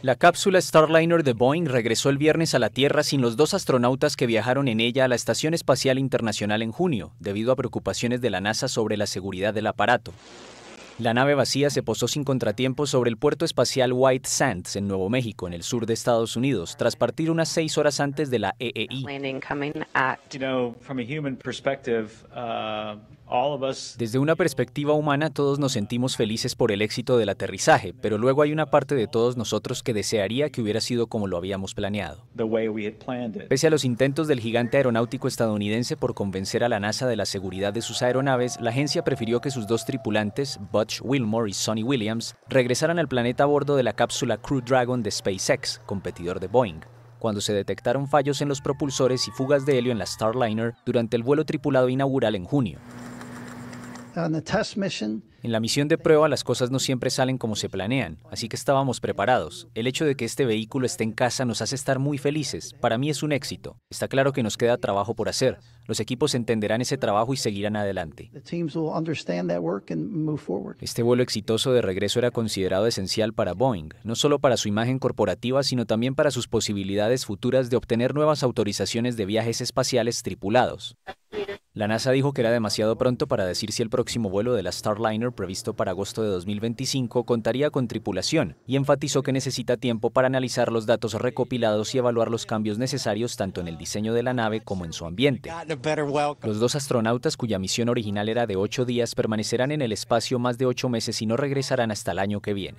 La cápsula Starliner de Boeing regresó el viernes a la Tierra sin los dos astronautas que viajaron en ella a la Estación Espacial Internacional en junio, debido a preocupaciones de la NASA sobre la seguridad del aparato. La nave vacía se posó sin contratiempo sobre el puerto espacial White Sands en Nuevo México, en el sur de Estados Unidos, tras partir unas seis horas antes de la EEI. Desde una perspectiva humana, todos nos sentimos felices por el éxito del aterrizaje, pero luego hay una parte de todos nosotros que desearía que hubiera sido como lo habíamos planeado. Pese a los intentos del gigante aeronáutico estadounidense por convencer a la NASA de la seguridad de sus aeronaves, la agencia prefirió que sus dos tripulantes, Butch Wilmore y Sonny Williams, regresaran al planeta a bordo de la cápsula Crew Dragon de SpaceX, competidor de Boeing. Cuando se detectaron fallos en los propulsores y fugas de helio en la Starliner durante el vuelo tripulado inaugural en junio. En la misión de prueba las cosas no siempre salen como se planean, así que estábamos preparados. El hecho de que este vehículo esté en casa nos hace estar muy felices. Para mí es un éxito. Está claro que nos queda trabajo por hacer. Los equipos entenderán ese trabajo y seguirán adelante. Este vuelo exitoso de regreso era considerado esencial para Boeing, no solo para su imagen corporativa, sino también para sus posibilidades futuras de obtener nuevas autorizaciones de viajes espaciales tripulados. La NASA dijo que era demasiado pronto para decir si el próximo vuelo de la Starliner previsto para agosto de 2025 contaría con tripulación y enfatizó que necesita tiempo para analizar los datos recopilados y evaluar los cambios necesarios tanto en el diseño de la nave como en su ambiente. Los dos astronautas cuya misión original era de ocho días permanecerán en el espacio más de ocho meses y no regresarán hasta el año que viene.